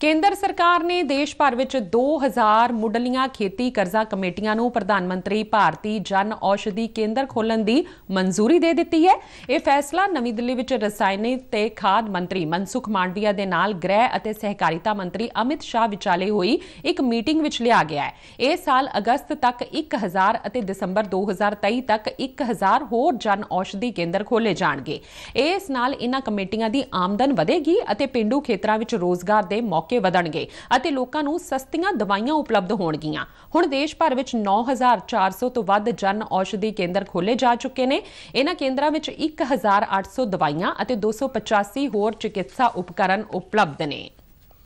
ਕੇਂਦਰ ਸਰਕਾਰ ਨੇ ਦੇਸ਼ ਭਰ ਵਿੱਚ 2000 ਮੁੱਢਲੀਆਂ ਖੇਤੀ ਕਰਜ਼ਾ ਕਮੇਟੀਆਂ ਨੂੰ ਪ੍ਰਧਾਨ ਮੰਤਰੀ ਭਾਰਤੀ ਜਨ ਔਸ਼ਧੀ ਕੇਂਦਰ ਖੋਲਣ ਦੀ ਮਨਜ਼ੂਰੀ ਦੇ ਦਿੱਤੀ ਹੈ ਇਹ ਫੈਸਲਾ ਨਵੀਂ ਦਿੱਲੀ ਵਿੱਚ ਰਸਾਇਣਿਕ ਤੇ ਖਾਦ ਮੰਤਰੀ ਮਨਸੁਖ ਮਾਂਡਵੀਆ ਦੇ ਨਾਲ ਗ੍ਰਹਿ ਅਤੇ ਸਹਿਕਾਰੀਤਾ ਮੰਤਰੀ ਅਮਿਤ ਸ਼ਾਹ ਵਿਚਾਲੇ ਹੋਈ ਇੱਕ ਮੀਟਿੰਗ ਵਿੱਚ ਲਿਆ ਗਿਆ ਹੈ ਇਹ ਸਾਲ ਅਗਸਤ ਤੱਕ 1000 ਅਤੇ ਦਸੰਬਰ 2023 ਤੱਕ 1000 ਹੋਰ ਜਨ ਔਸ਼ਧੀ ਕੇਂਦਰ ਖੋਲੇ ਜਾਣਗੇ ਇਸ ਨਾਲ ਇਹਨਾਂ ਕਮੇਟੀਆਂ ਦੀ ਆਮਦਨ ਵਧੇਗੀ ਅਤੇ ਪਿੰਡੂ ਖੇਤਰਾਂ ਵਿੱਚ ਰੋਜ਼ਗਾਰ ਦੇ ਮੌਕੇ ਮੌਕੇ ਵਧਣਗੇ ਅਤੇ ਲੋਕਾਂ ਨੂੰ ਸਸਤੀਆਂ ਦਵਾਈਆਂ ਉਪਲਬਧ ਹੋਣਗੀਆਂ ਹੁਣ ਦੇਸ਼ ਭਰ ਵਿੱਚ 9400 ਤੋਂ ਵੱਧ ਜਨ ਔਸ਼ਧੀ ਕੇਂਦਰ ਖੋਲੇ ਜਾ ਚੁੱਕੇ ਨੇ ਇਹਨਾਂ ਕੇਂਦਰਾਂ ਵਿੱਚ 1800 ਦਵਾਈਆਂ ਅਤੇ 285 ਹੋਰ ਚਿਕਿਤਸਾ ਉਪਕਰਨ ਉਪਲਬਧ ਨੇ